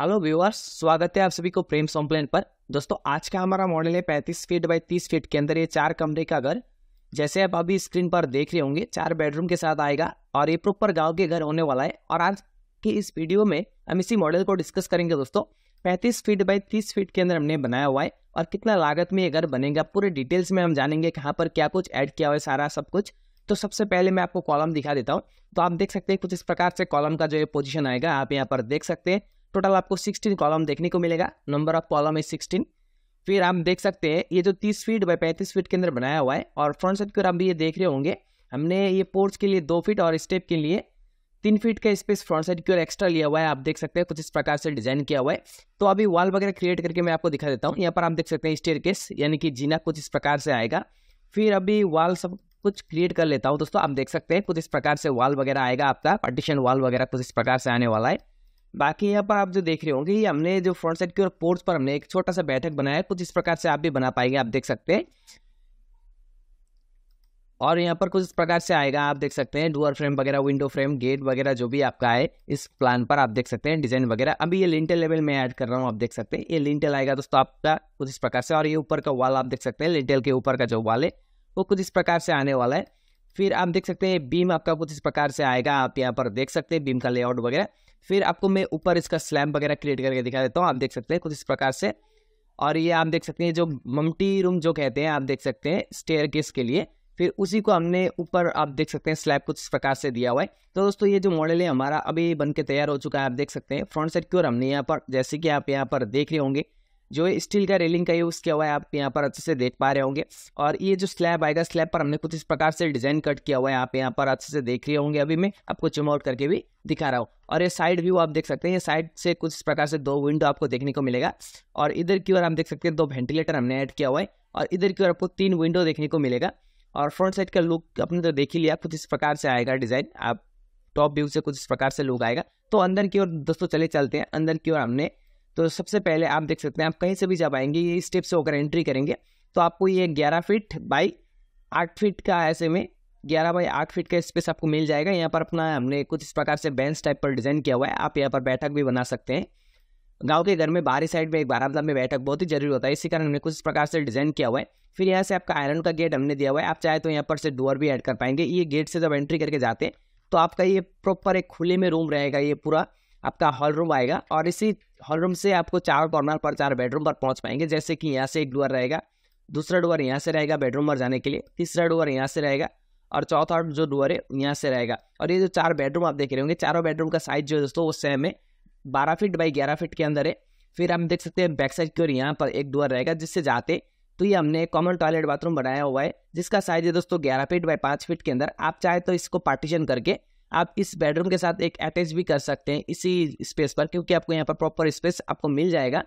hello viewers स्वागत है आप सभी को प्रेम सॉम्प्लेन पर दोस्तों आज का हमारा मॉडल है पैंतीस फीट बाई तीस फीट के अंदर ये चार कमरे का घर जैसे आप अभी स्क्रीन पर देख रहे होंगे चार बेडरूम के साथ आएगा और ये प्रॉपर गांव के घर होने वाला है और आज की इस वीडियो में हम इसी मॉडल को डिस्कस करेंगे दोस्तों पैंतीस फीट बाई तीस फीट के अंदर हमने बनाया हुआ है और कितना लागत में ये घर बनेगा पूरे डिटेल्स में हम जानेंगे कहाँ पर क्या कुछ ऐड किया हुआ है सारा सब कुछ तो सबसे पहले मैं आपको कॉलम दिखा देता हूँ तो आप देख सकते हैं कुछ इस प्रकार से कॉलम का जो ये पोजीशन आएगा आप यहाँ पर देख सकते हैं टोटल आपको सिक्सटीन कॉलम देखने को मिलेगा number of column is sixteen फिर आप देख सकते हैं ये जो तीस फीट बाई पैंतीस फीट के अंदर बनाया हुआ है और फ्रंट साइड पर आप भी ये देख रहे होंगे हमने ये पोर्ट्स के लिए दो फीट और स्टेप के लिए तीन फीट का स्पेस फ्रंट साइड की ओर एक्स्ट्रा लिया हुआ है आप देख सकते हैं कुछ इस प्रकार से डिजाइन किया हुआ है तो अभी वॉल वगैरह क्रिएट करके मैं आपको दिखा देता हूँ यहाँ पर आप देख सकते हैं स्टेयर केस यानी कि जीना कुछ इस प्रकार से आएगा फिर अभी वॉल सब कुछ क्रिएट कर लेता हूँ दोस्तों आप देख सकते हैं कुछ इस प्रकार से वॉल वगैरह आएगा आपका पार्टीशन वॉल वगैरह कुछ इस प्रकार से आने वाला है बाकी यहाँ पर आप जो देख रहे होंगे ये हमने जो फ्रंट साइड की और पोर्ट्स पर हमने एक छोटा सा बैठक बनाया है कुछ इस प्रकार से आप भी बना पाएंगे आप देख सकते हैं और यहाँ पर कुछ इस प्रकार से आएगा आप देख सकते हैं डुअर फ्रेम वगैरह विंडो फ्रेम गेट वगैरह जो भी आपका है इस प्लान पर आप देख सकते हैं डिजाइन वगैरह अभी ये लिंटल लेवल में ऐड कर रहा हूँ आप देख सकते हैं ये लिंटल आएगा दोस्तों आपका कुछ इस प्रकार से और ये ऊपर का वाल आप देख सकते हैं लिंटल के ऊपर का जो वाल है वो कुछ इस प्रकार से आने वाला है फिर आप देख सकते हैं बीम आपका कुछ इस प्रकार से आएगा आप यहाँ पर देख सकते हैं बीम का लेआउट वगैरह फिर आपको मैं ऊपर इसका स्लैब वगैरह क्रिएट करके दिखा देता हूँ आप देख सकते हैं कुछ इस प्रकार से और ये आप देख सकते हैं जो ममटी रूम जो कहते हैं आप देख सकते हैं स्टेयर केस के लिए फिर उसी को हमने ऊपर आप देख सकते हैं स्लैब कुछ इस प्रकार से दिया हुआ है तो दोस्तों ये जो मॉडल है हमारा अभी बन के तैयार हो चुका है आप देख सकते हैं फ्रंट सेक्योर हमने यहाँ पर जैसे कि आप यहाँ पर देख रहे होंगे जो स्टील का रेलिंग का यूज़ किया हुआ है आप यहाँ पर अच्छे से देख पा रहे होंगे और ये जो स्लैब आएगा स्लैब पर हमने कुछ इस प्रकार से डिज़ाइन कट किया हुआ है आप यहाँ पर अच्छे से देख रहे होंगे अभी मैं आपको चुम आउट करके भी दिखा रहा हूँ और ये साइड व्यू आप देख सकते हैं ये साइड से कुछ इस प्रकार से दो विंडो आपको देखने को मिलेगा और इधर की ओर आप देख सकते हैं दो वेंटिलेटर हमने ऐड किया हुआ है और इधर की ओर आपको तीन विंडो देखने को मिलेगा और फ्रंट साइड का लुक आपने तो देख ही लिया कुछ इस प्रकार से आएगा डिज़ाइन आप टॉप व्यू से कुछ इस प्रकार से लुक आएगा तो अंदर की ओर दोस्तों चले चलते हैं अंदर की ओर हमने तो सबसे पहले आप देख सकते हैं आप कहीं से भी जब आएंगे ये स्टेप से होकर एंट्री करेंगे तो आपको ये ग्यारह फीट बाई आठ फीट का ऐसे में ग्यारह बाई आठ फीट का स्पेस आपको मिल जाएगा यहाँ पर अपना हमने कुछ इस प्रकार से बेंच टाइप पर डिज़ाइन किया हुआ है आप यहाँ पर बैठक भी बना सकते हैं गांव के घर में बाहरी साइड में एक बारामदा में बैठक बहुत ही जरूरी होता है इसी कारण हमने कुछ इस प्रकार से डिज़ाइन किया हुआ है फिर यहाँ से आपका आयरन का गेट हमने दिया हुआ है आप चाहे तो यहाँ पर से डोर भी ऐड कर पाएंगे ये गेट से जब एंट्री करके जाते हैं तो आपका ये प्रॉपर एक खुले में रूम रहेगा ये पूरा आपका हॉल रूम आएगा और इसी हॉल रूम से आपको चार कॉर्नर पर चार बेडरूम पर पहुंच पाएंगे जैसे कि यहाँ से एक डोर रहेगा दूसरा डोर यहाँ से रहेगा बेडरूम पर जाने के लिए तीसरा डोर यहाँ से रहेगा और चौथा जो डोर है यहाँ से रहेगा और ये जो चार बेडरूम आप देख रहे होंगे चारों बेडरूम का साइज जो है दोस्तों वो सेम है बारह फीट बाई ग्यारह फीट के अंदर है फिर हम देख सकते हैं बैक साइड की ओर यहाँ पर एक डोर रहेगा जिससे जाते तो ये हमने कॉमन टॉयलेट बाथरूम बनाया हुआ है जिसका साइज है दोस्तों ग्यारह फीट बाई पाँच फीट के अंदर आप चाहे तो इसको पार्टीशन करके आप इस बेडरूम के साथ एक अटैच भी कर सकते हैं इसी स्पेस पर क्योंकि आपको यहाँ पर प्रॉपर स्पेस आपको मिल जाएगा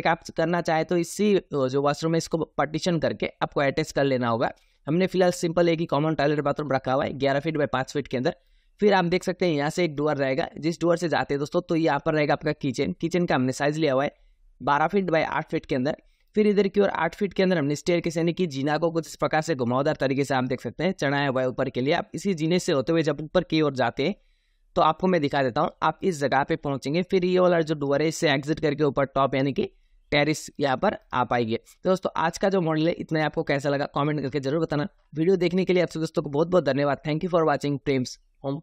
एक आप करना चाहे तो इसी जो वाशरूम है इसको पार्टीशन करके आपको अटैच कर लेना होगा हमने फिलहाल सिंपल एक ही कॉमन टॉयलेट बाथरूम रखा हुआ है ग्यारह फीट बाई पाँच फीट के अंदर फिर आप देख सकते हैं यहाँ से एक डोर रहेगा जिस डोर से जाते हैं दोस्तों तो यहाँ पर रहेगा आपका किचन किचन का हमने साइज लिया हुआ है बारह फीट बाई आठ फीट के अंदर फिर इधर की ओर आठ फीट के अंदर हमने स्टेयर के सैनिक की जीना को कुछ इस प्रकार से घुमावदार तरीके से आप देख सकते हैं चढ़ाया हुआ है ऊपर के लिए आप इसी जीने से होते हुए जब ऊपर की ओर जाते हैं तो आपको मैं दिखा देता हूँ आप इस जगह पे पहुंचेंगे फिर ये वाला जो डोर है इससे एग्जिट करके ऊपर टॉप यानी कि टेरिस यहाँ पर आ पाएगी तो दोस्तों आज का जो मॉडल है इतना आपको कैसा लगा कॉमेंट करके जरूर बताना वीडियो देखने के लिए आपसे दोस्तों को बहुत बहुत धन्यवाद thank you for watching Prem's home